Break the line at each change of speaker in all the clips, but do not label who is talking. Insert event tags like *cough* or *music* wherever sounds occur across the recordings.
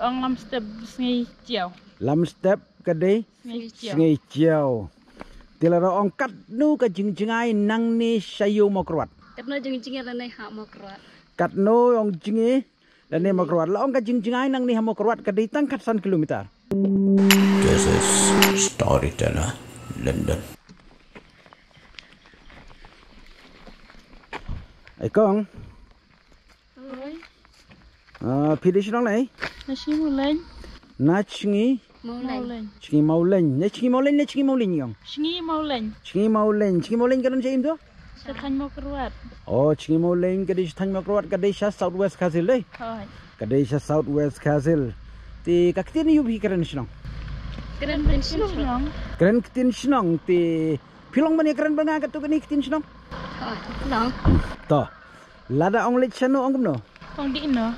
Ông làm step ngay chiều.
Làm step cái đấy.
Ngay chiều. Ngay
chiều. Thì là ông cắt nu cái chừng chừng ai năng ni sayu mà cọt.
Cắt nu chừng chừng ai này hạ mộc cọt.
Cắt nu ông chừng ấy là này mộc cọt. Là ông cái chừng chừng ai năng ni hạ mộc cọt cái đấy tăng cắt san km. This is storyteller London. Ấy con. Ừ. À, phi đi xuống này.
Nachi Maulen.
Nachi
Maulen.
Chingi Maulen. Nachi Maulen. Nachi Maulen. Yang.
Chingi Maulen.
Chingi Maulen. Chingi Maulen. Kalau macam
itu.
Oh, Chingi Maulen. Kadai Chingi Maulen. Kadai Chingi Southwest Kazil. Oh. Eh? Kadai Chingi Southwest Kazil. Ti kaki ni ubi keran sih nong.
Keran sih nong.
Keran kitin sih nong. Ti pelong mana keran bangga kat tu kan ikitin sih nong.
Oh, nong.
Toh. Lada ong lecchan no ong kum no. Ong di no.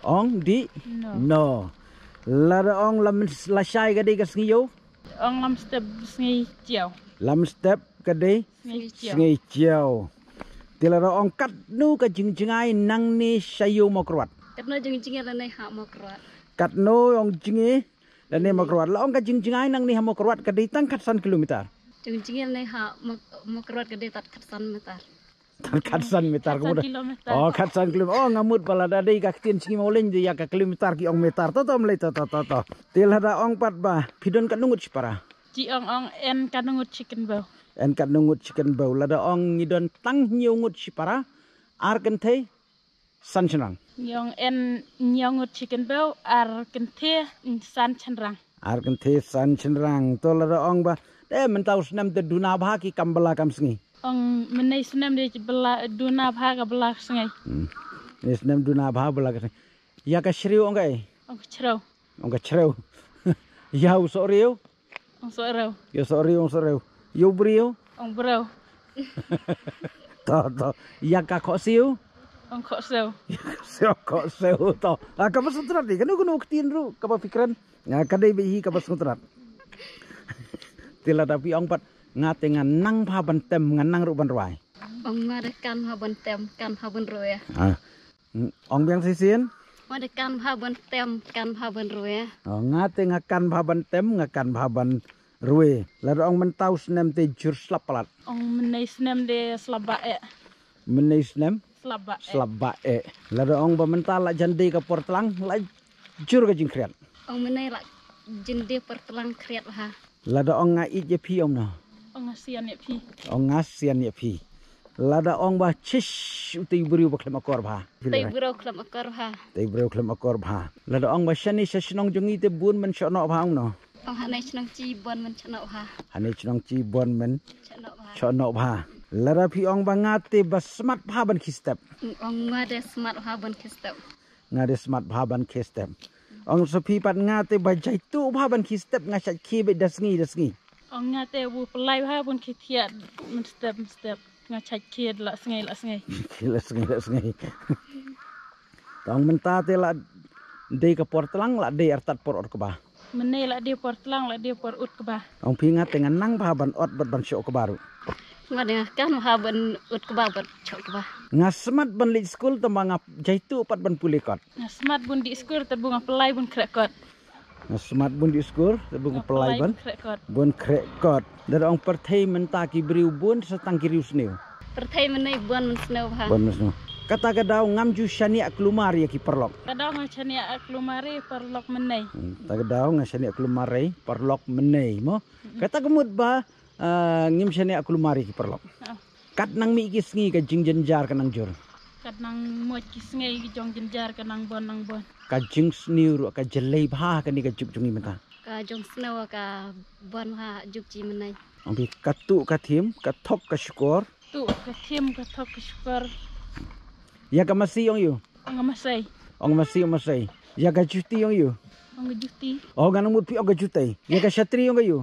Ong di? No. no. Lada ong lam lasai kadi ke sengi
Ong lam step sengi
jiao.
Lam step kadi? Sengi jiao. Tila ra ong kat nu ka jing jingai nang ni sayu mokruat.
Kat nu jing jingai lan ni ha mokruat.
Kat nu ong jingi lan ni mokruat. La ong ka jing jingai nang ni ha mokruat kadi tang kat san kilometer.
Jing jingai lan ni ha mokruat kadi tat kat san meter
tan katsan mitar ko oh katsan kilometer oh ngamut pala da dei ka tin singi moleng de ya ka kilometer ki ong mitar to tom le to to to til hada ong pat ba pidon ka nungut para
ji ong ong en ka nungut chicken bow
en ka nungut chicken bow lada ong ni don tang nyu ngut para ar kan the san chanang
yong en nyu ngut chicken bow ar kan the san chanrang
ar kan the san chanrang to lada ong ba de eh, men taus nam de dunabha ki kambala kam singi
ong menai senem de bela duna bha ga bela sengai
hmm. ne senem duna bha bela ga ya ka shri ongai ong chrau ong ka chrau *laughs* ya u sori yo ong sorau yo sori ong sorau yo brio ong brau *laughs* ta ta ya ka kho siu
ong kho seu
seu *laughs* kho seu to a ka pasu tra de kanu kunu ktin ru ka ba fikran ya ka dei bi hi ka pasu tra tila tapi ong pat งาเตงานนั่งพาบันเต็มงานนั่งรูบันรวย
องมาดกันพาบันเต็มกันพาบันรวย
อ่ะองเบียงซีเซียน
มาดกันพาบันเต็มกันพาบันรวย
อ่ะงาเตงากันพาบันเต็มงากันพาบันรวย แล้วองมันเต้าสเนมเตจุดสลับปลัด
องมันในสเนมเดสลับบะเอะ
มันในสเนม
สลับบะสลั
บบะเอะแล้วองบันตาละจันดีกับปอร์ตลังละจุดกับจิงเครียด
องมันในละจันดีปอร์ตลังเครียดฮะ
แล้วองงาอีเจพี่องเนาะ
องงาเซียนเนี่ยพี่
องงาเซียนเนี่ยพี่ลาดองบาชิชอุตบริวบคลมกอร์บาตบ
ริวคลมกอร์บา
ตบริวคลมกอร์บาลาดองบาชนิชชนองจงีเตบุนมันชนอบางเนาะ
องฮันในชนองจีบุนมันชนอบา
ฮันในชนองจีบุนมันชนอบาลาดพี่องบางาเตบสมัตภาบันคิสเตป
องงาเดสมัตภาบันคิสเตป
งาเดสมัตภาบันคิสเตปองสพีปันงาเตบใจตู้ภาบันคิสเตปงาชัดคีเบดัสงีดัสงี
อังงาเต
วูปลายผ้าบนขีเทียนมันสเต็ปสเต็ปงาชัดเคียดละสงไงละสงไง
เคียดละสงไงละสงไงต้องมันตาเตละเดย์กับปอร์ตลังละเดย์อัดตัดปอร์ตกบ้า
มันเนยละเดย์ปอร์ตลังละเดย์ปอร์ตกบ้า
ต้องพิงาเตงันนั่งผ้าบันอัดบันบันโชกบารุ
มาเนี่ยการผ้าบันอัดกบ้าบันโชกบ้า
งาสมัดบันลิสกูลต้องมางาใจตู้ปัดบันปุลิกัด
งาสมัดบันดิสกูลต้องบุงาปลายบันเครกัด
Nah, smart bun diskur, sebung oh, pelai bun. Bun krekot. Dari orang pertai mentaki beriu bun setang kiri usneu.
Pertai menai bun usneu ha. Bun
usneu. Kata kadau ngamju shani aklumari ki perlok.
Kadau ngam shani aklumari perlok
menai.
Hmm, kata kadau ngam shani aklumari perlok menai mo. Kata kemud ba uh, ngim shani aklumari ki perlok. Oh. Kat nang mi iki sengi ka jing jenjar kanang jur
kadang mod kisngai gi jong jin jar kadang bon nang bon
ka jing sniu ru ka jelei bha ka ni ka juk jungi meka
ka jong snau ka bon ha juk ji menai
ambi ka tu ka thim ka thok ka skor
tu ka thim ka thok ka skor
ya ka masi yong yu ong masai ong masi ong masai ya ka juti yong yu ong juti o oh, ga namut pi ong ka jutai ya ka satri yong yu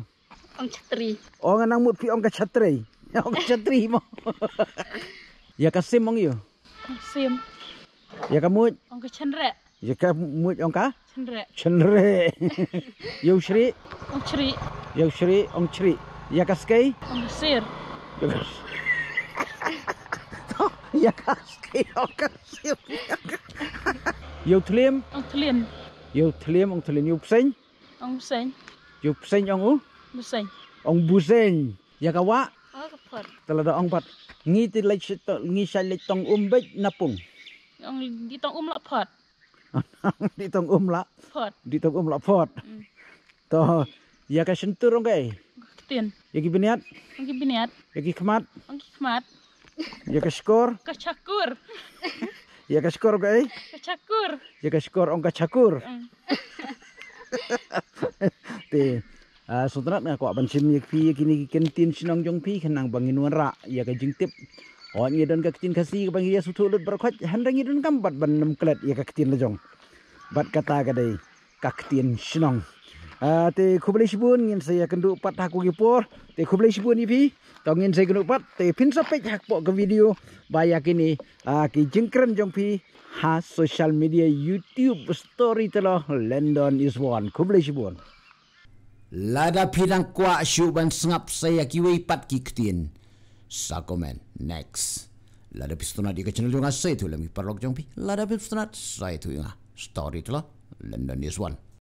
ong satri o oh, ga namut pi ong ka satri *laughs* ong satri mo *laughs* ya ka simong yu Oh, Sim. Ya kamu?
Orang ke Chenre.
Ya kamu orang ke? Chenre. Chenre. Ya Ushri? Orang Chri. Ya Ushri, orang Chri. Ya kaskai? Orang Sir. Ya kaskai. Ya kaskai, orang kaskai. Ya Thlim? Orang Thlim. Ya Thlim, orang Thlim. Ya Pseng? Orang Pseng. Ya Pseng, orang U? Pseng. Orang Pseng. Ya kawak? Tala da ang bat. Ngi ti lai shi to ngi sha le tong um bet na pung.
Ang di tong um la phat.
*laughs* Di tong um la. Phat. Di tong um la phat. Mm. To ya ka shin tu rong kai. Tien. Ya ki biniat. Ang ki biniat. Ya ki khmat. Ang ki khmat. Ya ka skor.
Ka chakur. *laughs*
Ya ka skor kai.
Ka chakur.
Ya ka skor ong ka chakur. Mm. *laughs* Tien. สุดระดับกว่าบัญชีมีพี่กินกินตีนชินองจงพี่ขนังบางินวนระอยากจิงติบอ๋อเงี้ยเดินกับจินคาซีกับางเงี้ยสุดทุลุดประคดหันเรื่องเงี้ยเดินกับบัดบันนำเกล็ดอยากกับตีนละจงบัดกตากระไดกับตีนชินองเอ่อที่คุบลิชบุญเงี้ยเสียกันดูปัดฮักกุกิปอร์ที่คุบลิชบุญนี่พี่ต้องเงี้ยเสียกันดูปัดที่พินสเปกฮักปอกกับวิดีโอบายากินี่อ่ากิจิงครันจงพี่ฮะโซเชียลมีเดียยูทูบสตอรี่ตลอดลอนดอนอีสวอนคุบลิชบุญ Lada pirang kwa syuban sengap saya kiwi pat kiktin. Sakomen, next. Lada pistonat di channel juga saya tu lemi lah perlok jompi. Lada pistonat saya tu inga. Story tu lah. London is
one.